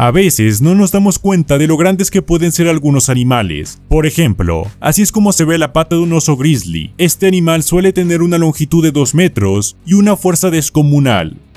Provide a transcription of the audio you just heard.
A veces no nos damos cuenta de lo grandes que pueden ser algunos animales. Por ejemplo, así es como se ve la pata de un oso grizzly. Este animal suele tener una longitud de 2 metros y una fuerza descomunal,